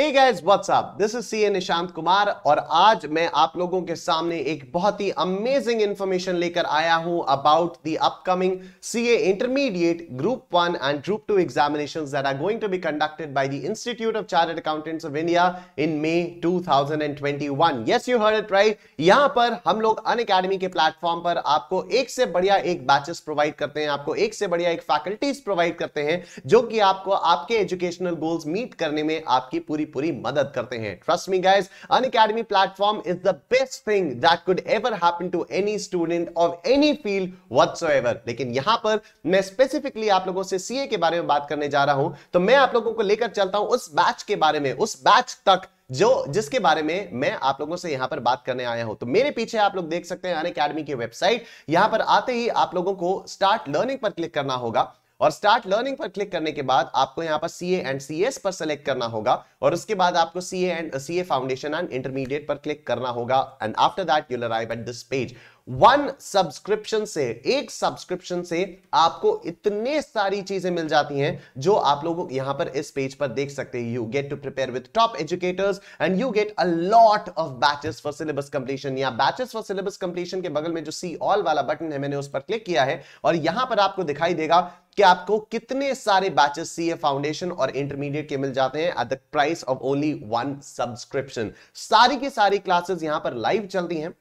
Hey guys, what's up? This is CA Nishant Kumar और आज मैं आप लोगों के सामने एक बहुत ही अमेजिंग इंफॉर्मेशन लेकर आया हूं about the upcoming CA intermediate group one and group two examination that are going to be conducted by the institute of chartered accountants of India in May 2021 yes you heard it right यहां पर हम लोग अन academy के platform पर आपको एक से बढ़िया एक बैचेस प्रोवाइड करते हैं आपको एक से बढ़िया एक फैकल्टीज प्रोवाइड करते हैं जो कि आपको आपके एजुकेशनल गोल्स मीट करने में आपकी पूरी पूरी पूरी मदद करते हैं trust me guys Unacademy platform is the best thing that could ever happen to any student of any field what's लेकिन यहां पर मैं स्पेसिफिकली आप लोगों से सीए के बारे में बात करने जा रहा हूं तो मैं आप लोगों को लेकर चलता हूं उस बैच के बारे में उस बैच तक जो जिसके बारे में मैं आप लोगों से यहां पर बात करने आया हूं तो मेरे पीछे आप लोग देख सकते हैं अन अकेडमी की वेबसाइट यहां पर आते ही आप लोगों को स्टार्ट लर्निंग पर क्लिक करना होगा और स्टार्ट लर्निंग पर क्लिक करने के बाद आपको यहाँ पर सी एंड सी पर सेलेक्ट करना होगा और उसके बाद आपको C and C foundation and intermediate पर क्लिक करना होगा and after that you'll arrive at this page one subscription से एक सब्सक्रिप्शन से आपको इतने सारी चीजें मिल जाती हैं जो आप लोग यहां पर इस पेज पर देख सकते हैं you get to prepare with top educators and you get a lot of batches for syllabus completion या बैचेस फॉर सिलेबस कंप्लीशन के बगल में जो सी ऑल वाला बटन है मैंने उस पर क्लिक किया है और यहां पर आपको दिखाई देगा कि आपको कितने सारे बैचेस सी ए फाउंडेशन और इंटरमीडिएट के मिल जाते हैं at the price of only one subscription सारी की सारी क्लासेस यहां पर लाइव चलती हैं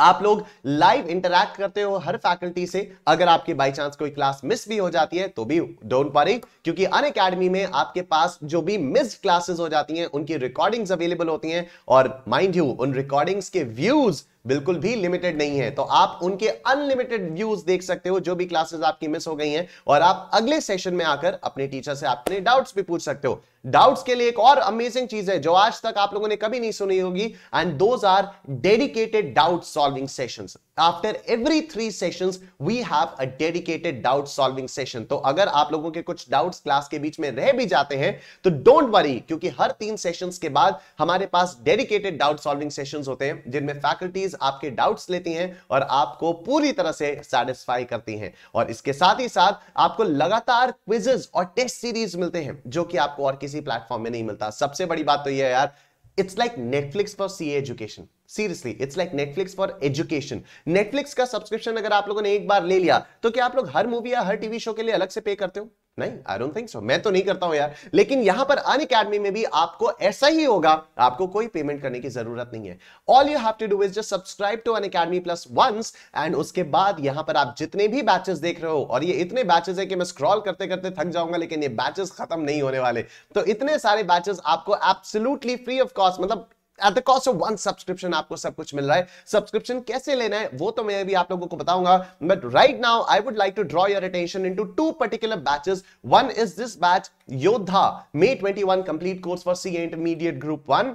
आप लोग लाइव इंटरेक्ट करते हो हर फैकल्टी से अगर आपकी बाई चांस कोई क्लास मिस भी हो जाती है तो भी डोंट वरी क्योंकि अन अकेडमी में आपके पास जो भी मिस्ड क्लासेस हो जाती हैं उनकी रिकॉर्डिंग्स अवेलेबल होती हैं और माइंड यू उन रिकॉर्डिंग्स के व्यूज बिल्कुल भी लिमिटेड नहीं है तो आप उनके अनलिमिटेड व्यूज देख सकते हो जो भी क्लासेस आपकी मिस हो गई हैं और आप अगले सेशन में आकर अपने टीचर से अपने डाउट्स भी पूछ सकते हो डाउट्स के लिए एक और अमेजिंग चीज है जो आज तक आप लोगों ने कभी नहीं सुनी होगी and those are dedicated doubt solving session after every three session we have a dedicated doubt solving session तो अगर आप लोगों के कुछ डाउट क्लास के बीच में रह भी जाते हैं तो डोंट वरी क्योंकि हर तीन सेशंस के बाद हमारे पास डेडिकेटेड डाउट सॉल्विंग सेशंस होते हैं जिनमें फैकल्टीज आपके डाउट्स लेती हैं और आपको पूरी तरह से सेटिस्फाई करती हैं और इसके साथ ही साथ आपको लगातार क्विजेज और टेस्ट सीरीज मिलते हैं जो कि आपको और किसी प्लेटफॉर्म में नहीं मिलता सबसे बड़ी बात तो यह है यार it's like Netflix for C education seriously it's like Netflix for education Netflix का सब्सक्रिप्शन अगर आप लोगों ने एक बार ले लिया तो क्या आप लोग हर मूवी या हर टीवी शो के लिए अलग से पे करते हो नहीं आई डोंट थिंक सो मैं तो नहीं करता हूं यार लेकिन यहां पर अन अकेडमी में भी आपको ऐसा ही होगा आपको कोई पेमेंट करने की जरूरत नहीं है all you have to do is just subscribe to Unacademy plus once and उसके बाद यहां पर आप जितने भी बैचेस देख रहे हो और ये इतने बैचेस है कि मैं स्क्रॉल करते करते थक जाऊंगा लेकिन ये बैचेस खत्म नहीं होने वाले तो इतने सारे बैचेस आपको एब्सोल्युटली फ्री ऑफ कॉस्ट मतलब at the cost of one subscription आपको सब कुछ मिल रहा है सब्सक्रिप्शन कैसे लेना है वो तो मैं भी आप लोगों को बताऊंगा but right now I would like to draw your attention into two particular batches one is this batch Yoddha May 21 complete course for C intermediate group 1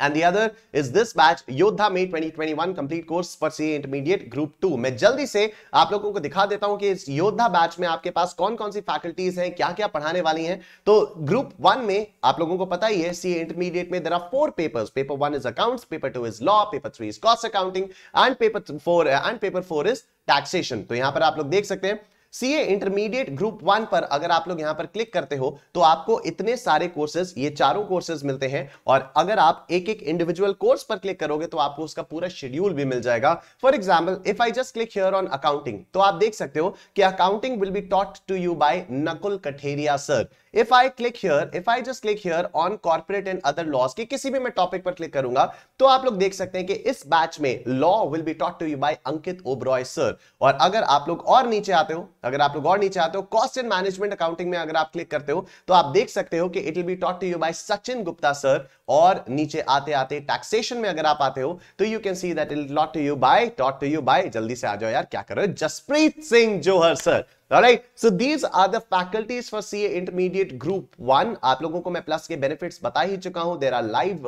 and the other is this batch Yoddha May 2021 complete course for C intermediate group two मैं जल्दी से आप लोगों को दिखा देता हूं कि इस योद्धा बैच में आपके पास कौन कौन सी फैकल्टीज हैं क्या क्या पढ़ाने वाली हैं तो ग्रुप वन में आप लोगों को पता ही है सी इंटरमीडिएट में there are four papers paper one is accounts paper two is law paper three is cost accounting and paper four and paper four is taxation तो यहां पर आप लोग देख सकते हैं सीए इंटरमीडिएट ग्रुप वन पर अगर आप लोग यहां पर क्लिक करते हो तो आपको इतने सारे कोर्सेज ये चारों कोर्सेज मिलते हैं और अगर आप एक एक इंडिविजुअल कोर्स पर क्लिक करोगे तो आपको उसका पूरा शेड्यूल भी मिल जाएगा for example if I just click here on accounting तो आप देख सकते हो कि accounting will be taught to you by Nakul Katheria sir if I click here if I just click here on corporate and other laws के किसी भी मैं टॉपिक पर क्लिक करूंगा तो आप लोग देख सकते हैं कि इस बैच में law will be taught to you by Ankit Oberoi sir और अगर आप लोग और नीचे आते हो अगर आप लोग और नीचे आते हो कॉस्ट एंड मैनेजमेंट अकाउंटिंग में अगर आप क्लिक करते हो तो आप देख सकते हो कि it will be taught to you by Sachin Gupta sir और नीचे आते आते टैक्सेशन में अगर आप आते हो तो you can see that it taught to you by taught to you by जल्दी से आ जाओ यार क्या करो Jaspreet Singh Johar sir All right. So these are the faculties for CA Intermediate Group One. आप लोगों को मैं प्लस के बेनिफिट्स बता ही चुका हूं there are live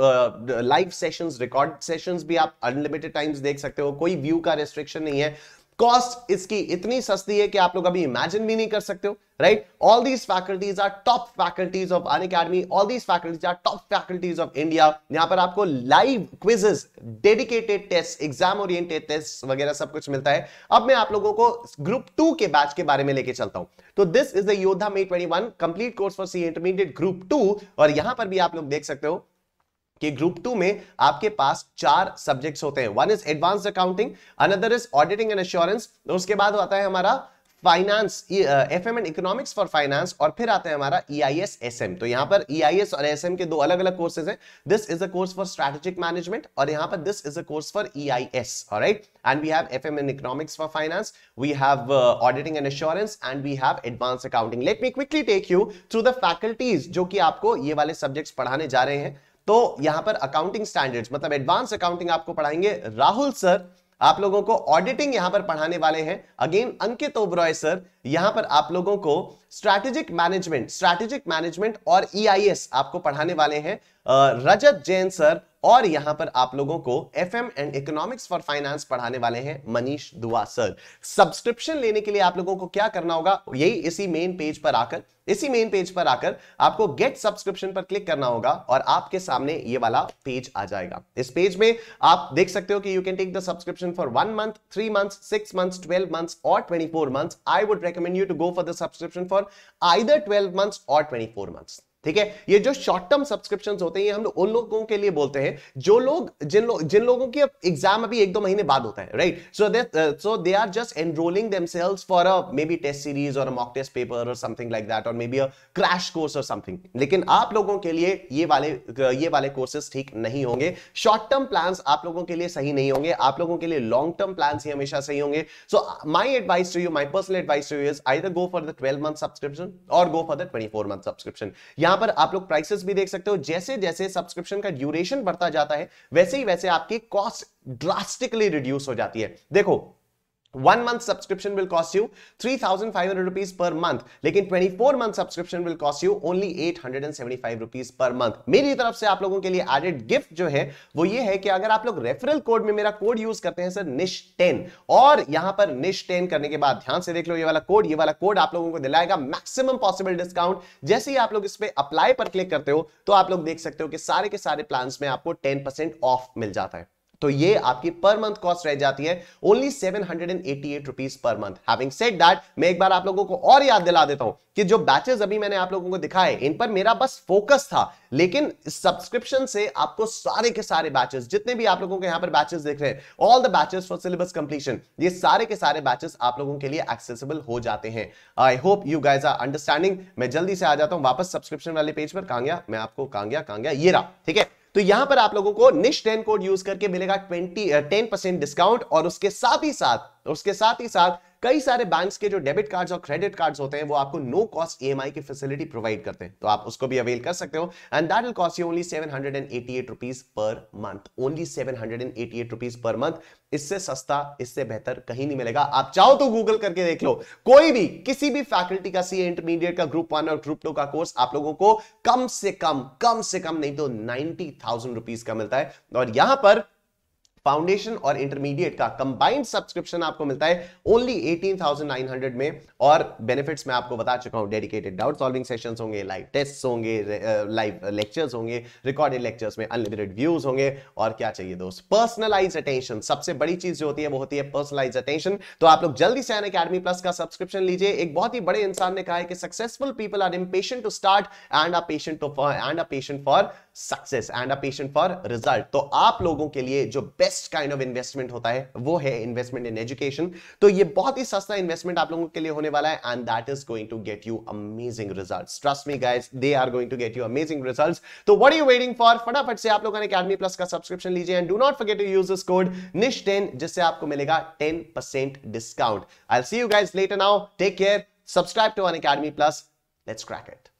live session record session भी आप अनलिमिटेड टाइम्स देख सकते हो कोई व्यू का रेस्ट्रिक्शन नहीं है कॉस्ट इसकी इतनी सस्ती है कि आप लोग अभी इमेजिन भी नहीं कर सकते हो right? All these faculties are top faculties of An Academy. All these faculties are top faculties of India. यहाँ पर आपको live quizzes, dedicated tests, exam oriented tests वगैरह सब कुछ मिलता है अब मैं आप लोगों को ग्रुप टू के बैच के बारे में लेके चलता हूं तो this is the Yoddha May 21 complete course for C intermediate group two और यहां पर भी आप लोग देख सकते हो कि ग्रुप टू में आपके पास चार सब्जेक्ट्स होते हैं one is advance accounting another is auditing and assurance उसके बाद आता है हमारा finance F M and economics for finance और फिर आते हैं हमारा E I S S M तो यहाँ पर ई आई एस और एस एम के दो अलग अलग कोर्सेज हैं this is a course for strategic management और यहाँ पर this is a course for E I S right and we have F M and economics for finance we have auditing and assurance and we have advance accounting let me quickly take you through the faculties जो कि आपको ये वाले subjects पढ़ाने जा रहे हैं तो यहाँ पर अकाउंटिंग स्टैंडर्ड्स मतलब एडवांस अकाउंटिंग आपको पढ़ाएंगे राहुल सर आप लोगों को ऑडिटिंग यहां पर पढ़ाने वाले हैं अगेन अंकित ओब्रॉय सर यहां पर आप लोगों को स्ट्रैटेजिक मैनेजमेंट स्ट्रैटेजिक मैनेजमेंट और ईआईएस e आपको पढ़ाने वाले हैं रजत जैन सर और यहां पर आप लोगों को F and economics for finance पढ़ाने वाले हैं मनीष दुआ सर सब्सक्रिप्शन लेने के लिए आप लोगों को क्या करना होगा यही इसी मेन पेज पर आकर इसी मेन पेज पर आकर आपको गेट सब्सक्रिप्शन पर क्लिक करना होगा और आपके सामने ये वाला पेज आ जाएगा इस पेज में आप देख सकते हो कि you can take the subscription for one month three month six month twelve months और twenty four month I would recommend you to go for the subscription for either twelve months और twenty four months ठीक है ये जो short term subscription होते हैं ये हम लोग उन लोगों के लिए बोलते हैं जो लोग जिन लोग जिन लोगों की एग्जाम अभी एक दो महीने बाद होता है right so they so they are just enrolling themselves for a maybe test series और मॉक टेस्ट पेपर और समथिंग लाइक दैट और maybe a crash course और समथिंग लेकिन आप लोगों के लिए ये वाले ये वाले कोर्सेस ठीक नहीं होंगे शॉर्ट टर्म प्लान आप लोगों के लिए सही नहीं होंगे आप लोगों के लिए लॉन्ग टर्म प्लान ही हमेशा सही होंगे so my advice to you my personal advice to you is either go for the twelve month subscription और go for the twenty four month subscription यहां पर आप लोग प्राइसेस भी देख सकते हो जैसे जैसे सब्सक्रिप्शन का ड्यूरेशन बढ़ता जाता है वैसे ही वैसे आपकी कॉस्ट ड्रास्टिकली रिड्यूस हो जाती है देखो month subscription will cost you three thousand five hundred rupees per month लेकिन cost you only eight hundred and seventy five rupees per month मेरी तरफ से आप लोगों के लिए एडेड गिफ्ट जो है वो ये है कि अगर आप लोग रेफरल कोड में मेरा कोड यूज करते हैं सर निश टेन और यहां पर निश टेन करने के बाद ध्यान से देख लो ये वाला कोड ये वाला कोड आप लोगों को दिलाएगा मैक्सिमम पॉसिबल डिस्काउंट जैसे ही आप लोग इस पर अप्लाई पर क्लिक करते हो तो आप लोग देख सकते हो कि सारे के सारे प्लान में आपको परसेंट ऑफ मिल जाता है तो ये आपकी पर मंथ कॉस्ट रह जाती है only seven hundred and eighty eight rupees per month having set that मैं एक बार आप लोगों को और याद दिला देता हूं कि जो बैचेस अभी मैंने आप लोगों को दिखाए इन पर मेरा बस फोकस था लेकिन सब्सक्रिप्शन से आपको सारे के सारे बैचेस जितने भी आप लोगों के यहां पर बैचेस देख रहे हैं all the batches for syllabus completion ये सारे के सारे बैचेस आप लोगों के लिए एक्सेसिबल हो जाते हैं I hope you guys are understanding मैं जल्दी से आ जाता हूं वापस सब्सक्रिप्शन वाले पेज पर कांग्या मैं आपको कांग्या कांग्या ये रहा ठीक है तो यहां पर आप लोगों को निश टेन कोड यूज करके मिलेगा ट्वेंटी टेन परसेंट डिस्काउंट और उसके साथ ही साथ उसके साथ ही साथ कई सारे बैंक्स के जो डेबिट कार्ड्स और क्रेडिट कार्ड्स होते हैं वो आपको नो कॉस्ट ईएमआई की फैसिलिटी प्रोवाइड करते हैं तो आप उसको भी अवेल कर सकते हो and that will cost you only seven hundred and eighty eight rupees per month only seven hundred and eighty eight rupees per month इससे सस्ता इससे बेहतर कहीं नहीं मिलेगा आप चाहो तो गूगल करके देख लो कोई भी किसी भी फैकल्टी का सी इंटरमीडिएट का ग्रुप वन और ग्रुप टू का कोर्स आप लोगों को कम से कम कम से कम नहीं तो नाइनटी थाउजेंड रुपीज का मिलता है और यहां पर फाउंडेशन और इंटरमीडिएट का कंबाइंड सब्सक्रिप्शन आपको मिलता है ओनली 18,900 में और बेनिफिट्स मैं आपको बता चुका हूं डेडिकेटेड डाउट सॉल्विंग सेशन होंगे लाइव टेस्ट होंगे लाइव लेक्चर्स uh, होंगे रिकॉर्डेड लेक्चर्स में अनलिमिटेड व्यूज होंगे और क्या चाहिए दोस्त पर्सनलाइज अटेंशन सबसे बड़ी चीज जो होती है वो होती है पर्सनलाइज अटेंशन तो आप लोग जल्दी से अन अकेडमी प्लस का सब्सक्रिप्शन लीजिए एक बहुत ही बड़े इंसान ने कहा है कि successful people are impatient to start and a patient to end a patient for success and a patient for result तो आप लोगों के लिए जो best best kind of investment होता है वो है इन्वेस्टमेंट इन एजुकेशन तो ये बहुत ही सस्ता इन्वेस्टमेंट आप लोगों के लिए होने वाला है and that is going to get you amazing result trust me guys they are going to get you amazing result तो वट यू वेटिंग फॉर फटाफट से आप लोगों ने अकेडमी प्लस का सब्सक्रिप्शन लीजिए and do not forget to use this code Nish ten जिससे आपको मिलेगा ten percent discount I see you guys later now take care subscribe to Unacademy plus let's crack it